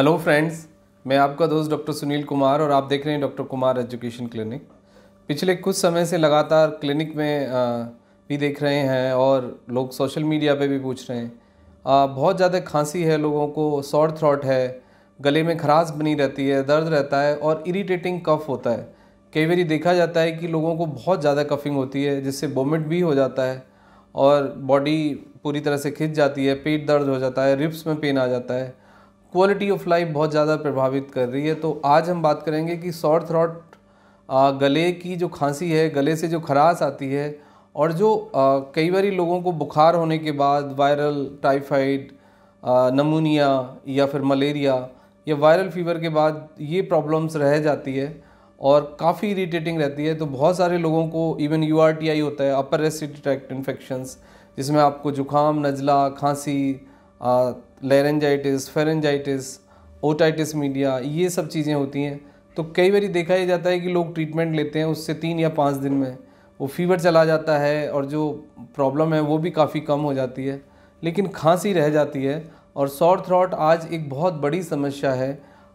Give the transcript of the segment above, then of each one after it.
hello friends मैं आपका दोस्त डॉक्टर सुनील कुमार और आप देख रहे हैं डॉक्टर कुमार एजुकेशन क्लिनिक पिछले कुछ समय से लगातार क्लिनिक में भी देख रहे हैं और लोग सोशल मीडिया पे भी पूछ रहे हैं बहुत ज़्यादा खांसी है लोगों को शॉर्ट थ्रॉट है गले में खराश बनी रहती है दर्द रहता है और इरीटेटिंग कफ होता है कई बार देखा जाता है कि लोगों को बहुत ज़्यादा कफिंग होती है जिससे वोमिट भी हो जाता है और बॉडी पूरी तरह से खिंच जाती है पेट दर्द हो जाता है रिप्स में पेन आ जाता है क्वालिटी ऑफ लाइफ बहुत ज़्यादा प्रभावित कर रही है तो आज हम बात करेंगे कि शॉर्ट थ्रॉट गले की जो खांसी है गले से जो खराश आती है और जो कई बार लोगों को बुखार होने के बाद वायरल टाइफाइड नमूनिया या फिर मलेरिया या वायरल फीवर के बाद ये प्रॉब्लम्स रह जाती है और काफ़ी इरीटेटिंग रहती है तो बहुत सारे लोगों को इवन यू होता है अपर रेस्टिट्रैक्ट इन्फेक्शंस जिसमें आपको जुकाम नज़ला खांसी लेरेंजाइटिस फेरेंजाइटिस ओटाइटिस मीडिया ये सब चीज़ें होती हैं तो कई बार देखा ही जाता है कि लोग ट्रीटमेंट लेते हैं उससे तीन या पाँच दिन में वो फीवर चला जाता है और जो प्रॉब्लम है वो भी काफ़ी कम हो जाती है लेकिन खांसी रह जाती है और शॉर्ट थ्रॉट आज एक बहुत बड़ी समस्या है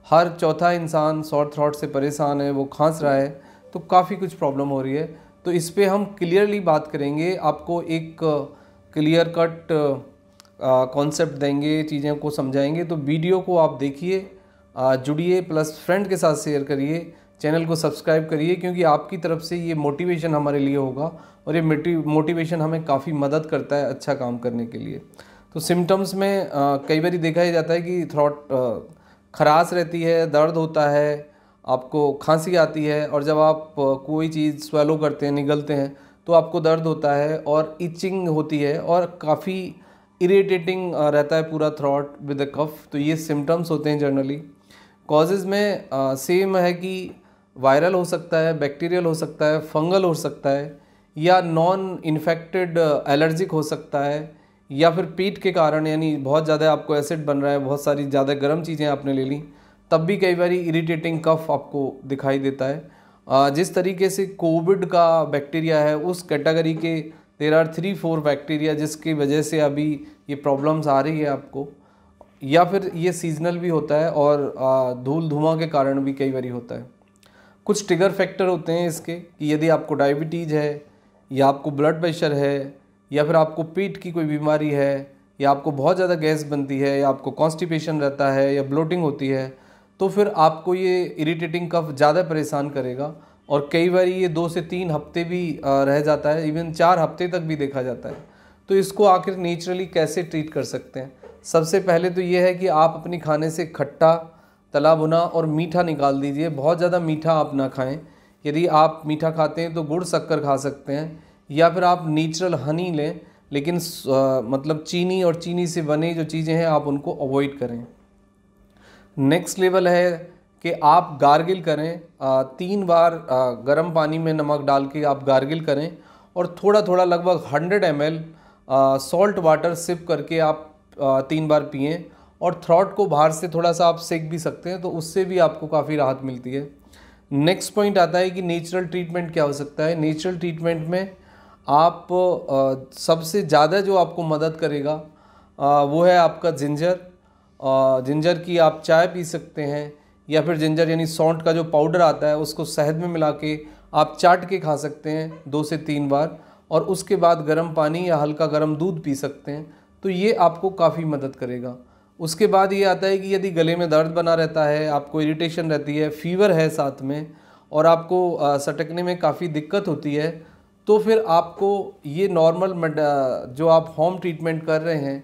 हर चौथा इंसान शॉर्ट थ्रॉट से परेशान है वो खांस रहा है तो काफ़ी कुछ प्रॉब्लम हो रही है तो इस पर हम क्लियरली बात करेंगे आपको एक क्लियर कट कॉन्सेप्ट देंगे चीज़ों को समझाएंगे तो वीडियो को आप देखिए जुड़िए प्लस फ्रेंड के साथ शेयर करिए चैनल को सब्सक्राइब करिए क्योंकि आपकी तरफ से ये मोटिवेशन हमारे लिए होगा और ये मोटिवेशन हमें काफ़ी मदद करता है अच्छा काम करने के लिए तो सिम्टम्स में आ, कई बार देखा ही जाता है कि थ्रॉट खराश रहती है दर्द होता है आपको खांसी आती है और जब आप कोई चीज़ स्वेलो करते हैं निगलते हैं तो आपको दर्द होता है और इचिंग होती है और काफ़ी इरीटेटिंग uh, रहता है पूरा थ्रॉट विद अ कफ तो ये सिम्टम्स होते हैं जनरली कॉजेज़ में सेम uh, है कि वायरल हो सकता है बैक्टीरियल हो सकता है फंगल हो सकता है या नॉन इन्फेक्टेड एलर्जिक हो सकता है या फिर पेट के कारण यानी बहुत ज़्यादा आपको एसिड बन रहा है बहुत सारी ज़्यादा गर्म चीज़ें आपने ले ली तब भी कई बार इरीटेटिंग कफ आपको दिखाई देता है uh, जिस तरीके से कोविड का बैक्टीरिया है उस कैटेगरी के there are three four bacteria जिसकी वजह से अभी ये प्रॉब्लम्स आ रही है आपको या फिर ये सीजनल भी होता है और धूल धुआं के कारण भी कई बार होता है कुछ ट्रिगर फैक्टर होते हैं इसके कि यदि आपको डायबिटीज़ है या आपको ब्लड प्रेशर है या फिर आपको पेट की कोई बीमारी है या आपको बहुत ज़्यादा गैस बनती है या आपको कॉन्स्टिपेशन रहता है या ब्लोटिंग होती है तो फिर आपको ये इरीटेटिंग कफ ज़्यादा परेशान करेगा और कई बार ये दो से तीन हफ्ते भी रह जाता है इवन चार हफ्ते तक भी देखा जाता है तो इसको आखिर नेचुरली कैसे ट्रीट कर सकते हैं सबसे पहले तो ये है कि आप अपने खाने से खट्टा तला भुना और मीठा निकाल दीजिए बहुत ज़्यादा मीठा आप ना खाएं यदि आप मीठा खाते हैं तो गुड़ शक्कर खा सकते हैं या फिर आप नेचुरल हनी लें लेकिन आ, मतलब चीनी और चीनी से बने जो चीज़ें हैं आप उनको अवॉइड करें नेक्स्ट लेवल है कि आप गार्गिल करें तीन बार गर्म पानी में नमक डाल के आप गार्गिल करें और थोड़ा थोड़ा लगभग 100 M L salt water sip करके आप तीन बार पिए और थ्रॉट को बाहर से थोड़ा सा आप सेक भी सकते हैं तो उससे भी आपको काफ़ी राहत मिलती है नेक्स्ट पॉइंट आता है कि नेचुरल ट्रीटमेंट क्या हो सकता है नेचुरल ट्रीटमेंट में आप सबसे ज़्यादा जो आपको मदद करेगा वो है आपका जिंजर जिंजर की आप चाय पी सकते हैं या फिर जिंजर यानी सौंट का जो पाउडर आता है उसको शहद में मिला के आप चाट के खा सकते हैं दो से तीन बार और उसके बाद गर्म पानी या हल्का गर्म दूध पी सकते हैं तो ये आपको काफ़ी मदद करेगा उसके बाद ये आता है कि यदि गले में दर्द बना रहता है आपको इरिटेशन रहती है फीवर है साथ में और आपको सटकने में काफ़ी दिक्कत होती है तो फिर आपको ये नॉर्मल जो आप होम ट्रीटमेंट कर रहे हैं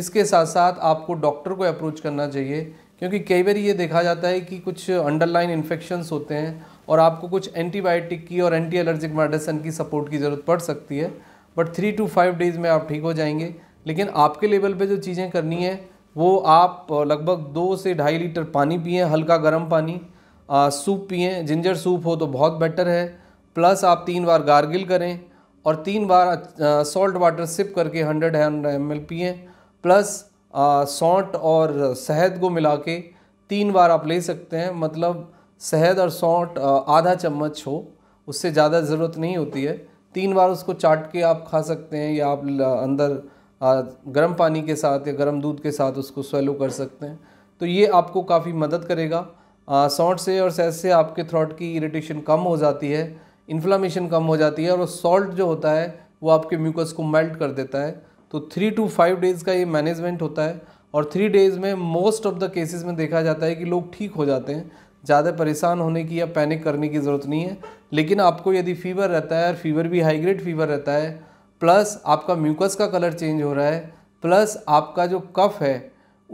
इसके साथ साथ आपको डॉक्टर को अप्रोच करना चाहिए क्योंकि कई बार ये देखा जाता है कि कुछ अंडरलाइन इन्फेक्शंस होते हैं और आपको कुछ एंटीबायोटिक की और एंटी एलर्जिक मेडिसन की सपोर्ट की ज़रूरत पड़ सकती है but three two five days में आप ठीक हो जाएंगे लेकिन आपके लेवल पे जो चीज़ें करनी है वो आप लगभग दो से ढाई लीटर पानी पिए हल्का गर्म पानी आ, सूप पिए जिंजर सूप हो तो बहुत बेटर है प्लस आप तीन बार गार्गिल करें और तीन बार सॉल्ट वाटर सिप करके हंड्रेड एम एल प्लस सौंठ और शहद को मिला के तीन बार आप ले सकते हैं मतलब शहद और सौंठ आधा चम्मच हो उससे ज़्यादा ज़रूरत नहीं होती है तीन बार उसको चाट के आप खा सकते हैं या आप अंदर गर्म पानी के साथ या गर्म दूध के साथ उसको स्वेलो कर सकते हैं तो ये आपको काफ़ी मदद करेगा सौंठ से और शहद से आपके थ्रॉट की इरिटेशन कम हो जाती है इन्फ्लामेशन कम हो जाती है और सॉल्ट जो होता है वो आपके म्यूकस को मेल्ट कर देता है तो थ्री टू फाइव डेज़ का ये मैनेजमेंट होता है और थ्री डेज़ में मोस्ट ऑफ द केसेस में देखा जाता है कि लोग ठीक हो जाते हैं ज़्यादा परेशान होने की या पैनिक करने की ज़रूरत नहीं है लेकिन आपको यदि फीवर रहता है और फीवर भी हाई ग्रेड फीवर रहता है प्लस आपका म्यूकस का कलर चेंज हो रहा है प्लस आपका जो कफ़ है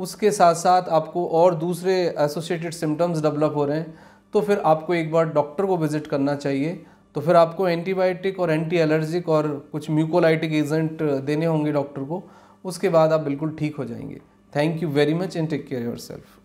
उसके साथ साथ आपको और दूसरे एसोसिएटेड सिम्टम्स डेवलप हो रहे हैं तो फिर आपको एक बार डॉक्टर को विज़िट करना चाहिए तो फिर आपको एंटीबायोटिक और एंटी एलर्जिक और कुछ म्यूकोलाइटिक एजेंट देने होंगे डॉक्टर को उसके बाद आप बिल्कुल ठीक हो जाएंगे thank you very much and take care your self